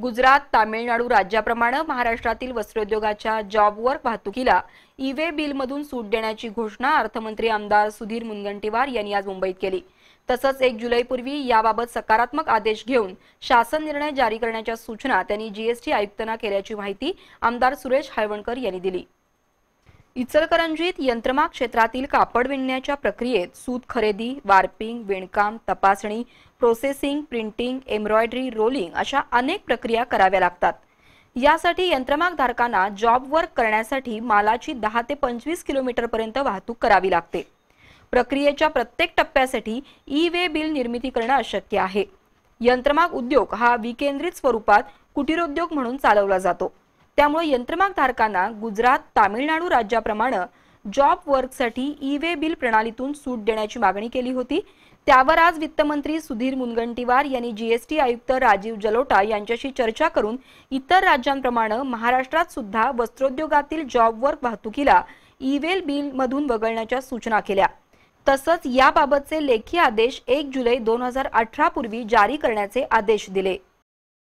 गुजरात तामिळनाडू राज्याप्रमाणे महाराष्ट्रातील वस्त्रोद्योगाच्या जॉब वर्क वाहतुकीला ई वे बिलमधून सूट देण्याची घोषणा अर्थमंत्री आमदार सुधीर मुनगंटीवार यांनी आज मुंबईत केली तसंच एक जुलैपूर्वी याबाबत सकारात्मक आदेश घेऊन शासन निर्णय जारी करण्याच्या सूचना त्यांनी जीएसटी आयुक्तांना केल्याची माहिती आमदार सुरेश हायवणकर यांनी दिली इचलकरंजीत यंत्रमा क्षेत्रातील कापड विणण्याच्या प्रक्रियेत सूत खरेदी वार्पिंग विणकाम तपासणी प्रोसेसिंग प्रिंटिंग एम्ब्रॉयडरी रोलिंग अशा अनेक प्रक्रिया कराव्या लागतात यासाठी यंत्रमाग धारकांना जॉब वर्क करण्यासाठी मालाची दहा ते पंचवीस पर्यंत वाहतूक करावी लागते प्रक्रियेच्या प्रत्येक टप्प्यासाठी ई वे बिल निर्मिती करणं अशक्य आहे यंत्रमाग उद्योग हा विकेंद्रित स्वरूपात कुटीरोद्योग म्हणून चालवला जातो त्यामुळे यंत्रमाग धारकांना गुजरात तामिळनाडू राज्याप्रमाणे जॉब वर्कसाठी ई वे बिल प्रणालीतून सूट देण्याची मागणी केली होती त्यावर आज वित्तमंत्री सुधीर मुनगंटीवार यांनी जीएसटी आयुक्त राजीव जलोटा यांच्याशी चर्चा करून इतर राज्यांप्रमाणे महाराष्ट्रात सुद्धा वस्त्रोद्योगातील जॉब वर्क वाहतुकीला ई वेल बिल मधून वगळण्याच्या सूचना केल्या तसंच याबाबतचे लेखी आदेश एक जुलै दोन हजार अठरा पूर्वी जारी करण्याचे आदेश दिले